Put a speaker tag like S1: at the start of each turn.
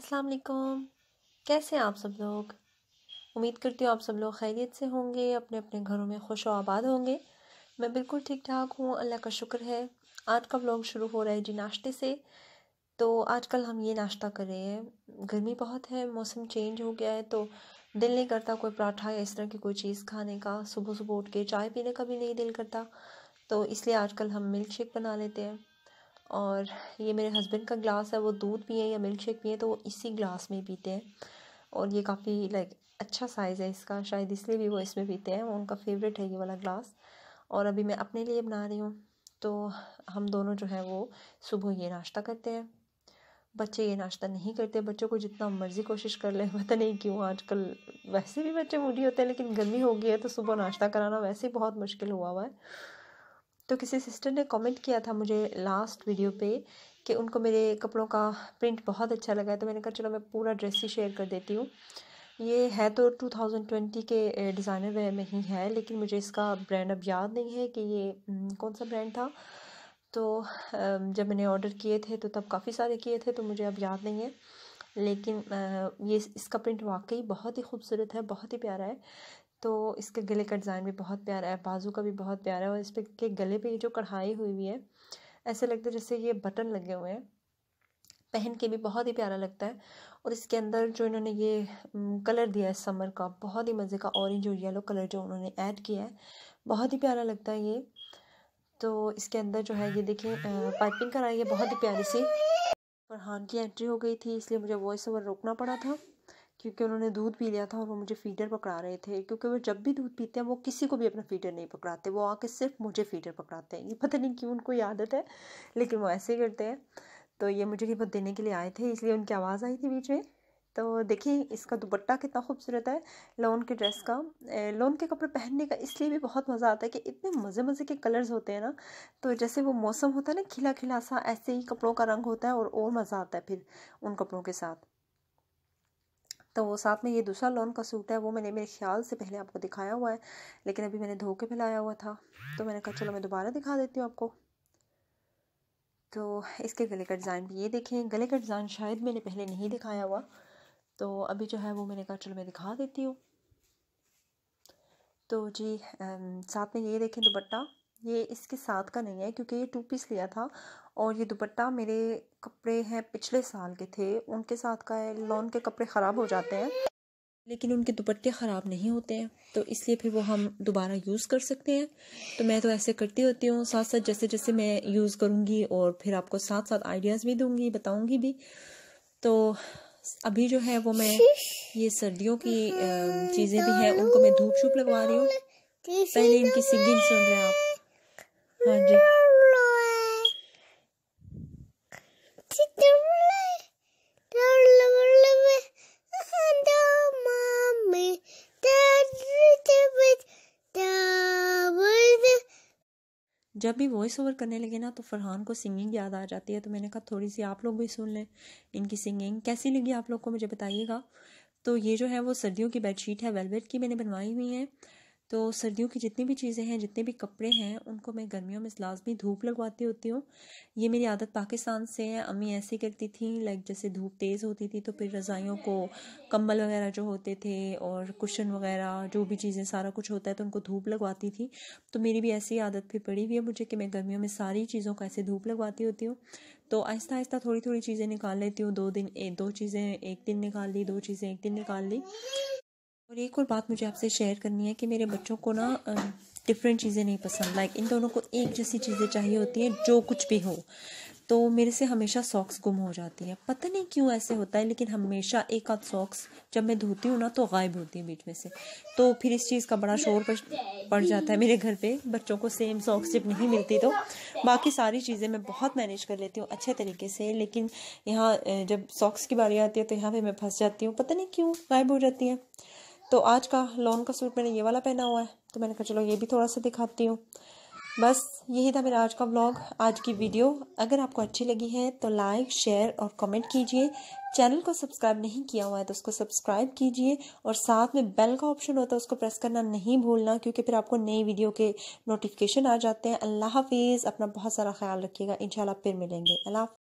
S1: अस्सलाम वालेकुम कैसे हैं आप सब लोग उम्मीद करती हूँ आप सब लोग खैरियत से होंगे अपने अपने घरों में खुश व आबाद होंगे मैं बिल्कुल ठीक ठाक हूँ अल्लाह का शुक्र है आज का ब्लॉग शुरू हो रहा है जी नाश्ते से तो आजकल हम ये नाश्ता कर रहे हैं गर्मी बहुत है मौसम चेंज हो गया है तो दिल नहीं करता कोई पराठा या इस तरह की कोई चीज़ खाने का सुबह सुबह उठ के चाय पीने का भी नहीं दिल करता तो इसलिए आजकल हम मिल्क शेक बना लेते हैं और ये मेरे हस्बैंड का ग्लास है वो दूध पिए या मिल्क शेक पिए तो वो इसी ग्लास में पीते हैं और ये काफ़ी लाइक अच्छा साइज़ है इसका शायद इसलिए भी वो इसमें पीते हैं वो उनका फेवरेट है ये वाला ग्लास और अभी मैं अपने लिए बना रही हूँ तो हम दोनों जो है वो सुबह ये नाश्ता करते हैं बच्चे ये नाश्ता नहीं करते बच्चों को जितना मर्ज़ी कोशिश कर ले पता नहीं क्यों आजकल वैसे भी बच्चे मूडी होते हैं लेकिन गर्मी हो गई है तो सुबह नाश्ता कराना वैसे ही बहुत मुश्किल हुआ हुआ है तो किसी सिस्टर ने कमेंट किया था मुझे लास्ट वीडियो पे कि उनको मेरे कपड़ों का प्रिंट बहुत अच्छा लगा है तो मैंने कहा चलो मैं पूरा ड्रेस ही शेयर कर देती हूँ ये है तो 2020 के डिज़ाइनर वेयर में ही है लेकिन मुझे इसका ब्रांड अब याद नहीं है कि ये कौन सा ब्रांड था तो जब मैंने ऑर्डर किए थे तो तब काफ़ी सारे किए थे तो मुझे अब याद नहीं है लेकिन ये इसका प्रिंट वाकई बहुत ही खूबसूरत है बहुत ही प्यारा है तो इसके गले का डिज़ाइन भी बहुत प्यारा है बाजू का भी बहुत प्यारा है और इस पर के गले पे जो कढ़ाई हुई हुई है ऐसे लगता है जैसे ये बटन लगे हुए हैं पहन के भी बहुत ही प्यारा लगता है और इसके अंदर जो इन्होंने ये कलर दिया है समर का बहुत ही मज़े का ऑरेंज और येलो कलर जो उन्होंने ऐड किया है बहुत ही प्यारा लगता है ये तो इसके अंदर जो है ये देखिए पाइपिंग कराई है बहुत ही प्यारी सी फरहान की एंट्री हो गई थी इसलिए मुझे वॉइस ओवर रोकना पड़ा था क्योंकि उन्होंने दूध पी लिया था और वो मुझे फीडर पकड़ा रहे थे क्योंकि वो जब भी दूध पीते हैं वो किसी को भी अपना फीडर नहीं पकड़ाते वो आके सिर्फ मुझे फीडर पकड़ाते हैं ये पता नहीं क्यों उनको आदत है लेकिन वो ऐसे करते हैं तो ये मुझे गिफ्ट देने के लिए आए थे इसलिए उनकी आवाज़ आई थी बीच में तो देखिए इसका दुपट्टा कितना खूबसूरत है लोन के ड्रेस का लोन के कपड़े पहनने का इसलिए भी बहुत मज़ा आता है कि इतने मज़े मज़े के कलर्स होते हैं ना तो जैसे वो मौसम होता है ना खिला खिला सा ऐसे ही कपड़ों का रंग होता है और और मज़ा आता है फिर उन कपड़ों के साथ तो वो साथ में ये दूसरा लॉन का सूट है वो मैंने मेरे ख्याल से पहले आपको दिखाया हुआ है लेकिन अभी मैंने धो के फैलाया हुआ था तो मैंने कहा चलो मैं दोबारा दिखा देती हूँ आपको तो इसके गले का डिज़ाइन भी ये देखें गले का डिज़ाइन शायद मैंने पहले नहीं दिखाया हुआ तो अभी जो है वो मैंने कहा चलो मैं दिखा देती हूँ तो जी साथ में ये देखें दुपट्टा ये इसके साथ का नहीं है क्योंकि ये टू पीस लिया था और ये दुपट्टा मेरे कपड़े हैं पिछले साल के थे उनके साथ का है लॉन के कपड़े ख़राब हो जाते हैं लेकिन उनके दुपट्टे ख़राब नहीं होते हैं तो इसलिए फिर वो हम दोबारा यूज़ कर सकते हैं तो मैं तो ऐसे करती होती हूँ साथ साथ जैसे जैसे मैं यूज़ करूँगी और फिर आपको साथ साथ आइडियाज़ भी दूँगी बताऊँगी भी तो अभी जो है वो मैं ये सर्दियों की चीज़ें भी हैं उनको मैं धूप छूप लगवा रही हूँ पहले इनकी सिंगिंग सुन रहे हैं आप हाँ जब भी वॉइस ओवर करने लगे ना तो फरहान को सिंगिंग याद आ जाती है तो मैंने कहा थोड़ी सी आप लोग भी सुन लें इनकी सिंगिंग कैसी लगी आप लोग को मुझे बताइएगा तो ये जो है वो सर्दियों की बेडशीट है वेलवेट की मैंने बनवाई हुई है तो सर्दियों की जितनी भी चीज़ें हैं जितने भी कपड़े हैं उनको मैं गर्मियों में लाजमी धूप लगवाती होती हूँ ये मेरी आदत पाकिस्तान से है अम्मी ऐसे करती थी लाइक जैसे धूप तेज़ होती थी तो फिर रज़ाइयों को कम्बल वगैरह जो होते थे और कुशन वगैरह जो भी चीज़ें सारा कुछ होता है तो उनको धूप लगवाती थी तो मेरी भी ऐसी आदत फिर पड़ी हुई है मुझे कि मैं गर्मियों में सारी चीज़ों को ऐसे धूप लगवाती होती हूँ तो आहिस्ता आहिस्ता थोड़ी थोड़ी चीज़ें निकाल लेती हूँ दो दिन दो चीज़ें एक दिन निकाल ली दो चीज़ें एक दिन निकाल ली और एक और बात मुझे आपसे शेयर करनी है कि मेरे बच्चों को ना डिफरेंट चीज़ें नहीं पसंद लाइक इन दोनों को एक जैसी चीज़ें चाहिए होती हैं जो कुछ भी हो तो मेरे से हमेशा सॉक्स गुम हो जाती हैं पता नहीं क्यों ऐसे होता है लेकिन हमेशा एक आध सॉक्स जब मैं धोती हूँ ना तो गायब होती है बीच में से तो फिर इस चीज़ का बड़ा शोर पड़ जाता है मेरे घर पे बच्चों को सेम सॉक्स जब नहीं मिलती तो बाकी सारी चीज़ें मैं बहुत मैनेज कर लेती हूँ अच्छे तरीके से लेकिन यहाँ जब सॉक्स की बारी आती है तो यहाँ पर मैं फंस जाती हूँ पता नहीं क्यों गायब हो जाती हैं तो आज का लॉन का सूट मैंने ये वाला पहना हुआ है तो मैंने कहा चलो ये भी थोड़ा सा दिखाती हूँ बस यही था मेरा आज का ब्लॉग आज की वीडियो अगर आपको अच्छी लगी है तो लाइक शेयर और कमेंट कीजिए चैनल को सब्सक्राइब नहीं किया हुआ है तो उसको सब्सक्राइब कीजिए और साथ में बेल का ऑप्शन होता है उसको प्रेस करना नहीं भूलना क्योंकि फिर आपको नई वीडियो के नोटिफिकेशन आ जाते हैं अल्लाह हाफिज़ अपना बहुत सारा ख्याल रखिएगा इंशाल्लाह फिर मिलेंगे अल्लाह